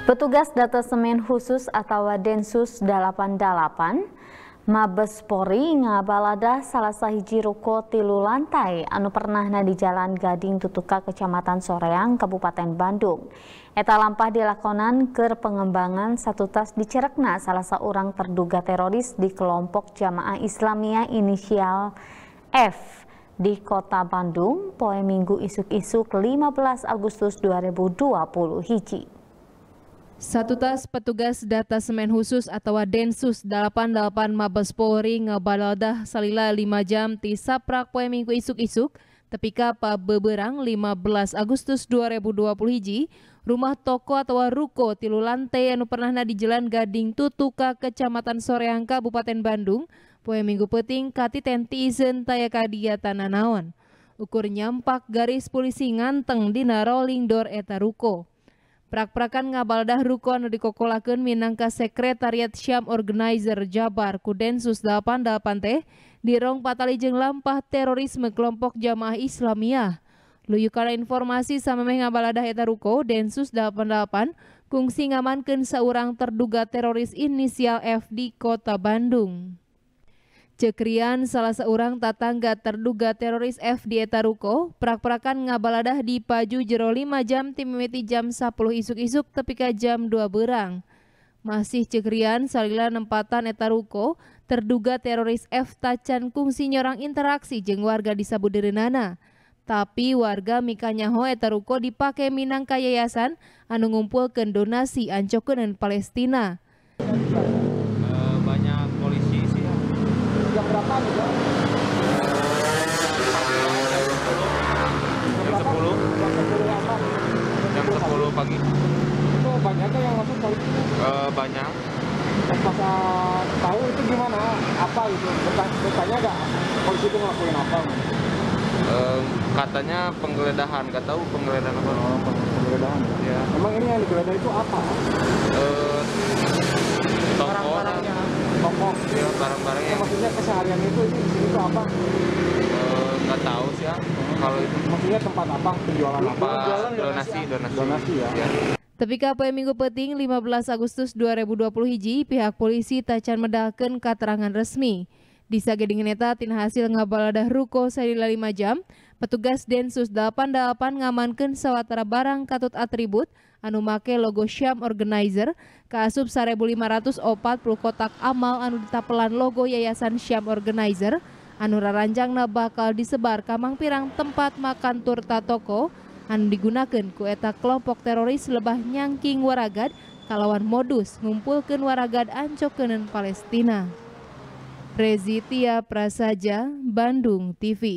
Petugas Data Semen Khusus atau Densus 88 Mabes Polri ngabalada salah sahiji ruko tilu lantai anu pernahna di Jalan Gading Tutuka Kecamatan Soreang Kabupaten Bandung. Eta lampah dilakonan ke pengembangan satu tas dicerekna salah seorang terduga teroris di kelompok jamaah Islamia inisial F di kota Bandung poe minggu isuk-isuk 15 Agustus 2020 hiji. Satu tas petugas data semen khusus atau Densus 88 Mabes Polri ngebaladah salila 5 jam di saprak poe minggu isuk-isuk tepika Pak beberang 15 Agustus 2020 hiji rumah toko atau ruko tilu lantai yang pernah di jalan Gading Tutuka Kecamatan Soreangka Kabupaten Bandung poe minggu peting kati tenti izen taya kadia tananawan ukur nyampak garis polisi nganteng di naroling door eta ruko Prak-prakan ngabaldah ruko anu dikokolakeun minangka Sekretariat Syam Organizer Jabar ku Densus 88 teh dirong patali jeung lampah terorisme kelompok Jamaah Islamiyah. Luyu kana informasi samemeh ngabaldah eta ruko Densus 88 kungsi ngamankeun saurang terduga teroris inisial F di Kota Bandung. Cekrian salah seorang tatangga terduga teroris F di Etaruko, prak-prakan ngabaladah di Paju jero 5 jam timimiti jam 10 isuk-isuk tepika jam 2 berang. Masih cekrian salila nempatan Etaruko, terduga teroris F tacan kungsi nyorang interaksi jeng warga di Sabuderenana. Tapi warga mikanyaho Etaruko dipakai minang kayayasan anu ke donasi ancokunan Palestina. Oh, baru ya pagi. Itu banyak yang masuk polisi? Uh, eh, banyak. Pas masa tahu itu gimana? Apa itu? Bertanya nggak polisi itu ngelakuin apa? Uh, katanya penggeledahan, nggak tahu penggeledahan apa? apa oh, penggeledahan. Ya. Emang ini yang digeledah itu apa? Uh, toko, barang-barangnya. Toko. Ya, barang-barangnya. maksudnya keseharian itu sih itu apa? tahu sih ya kalau itu maksudnya tempat apa penjualan apa ya, donasi, donasi donasi ya, ya. Tapi KPM Minggu Peting 15 Agustus 2020 hiji pihak polisi tacan medalkan keterangan resmi. Di sagedingan eta tin hasil ngabaladah ruko sadila 5 jam, petugas Densus 88 ngamankan sawatara barang katut atribut anumake logo Syam Organizer kaasup 1540 kotak amal anu ditapelan logo Yayasan Syam Organizer Anura na bakal disebar kamang pirang tempat makan turta toko anu digunakan ku eta kelompok teroris lebah nyangking waragad kalawan modus ngumpulkan waragad ancokenen Palestina. Rezitia Prasaja, Bandung TV.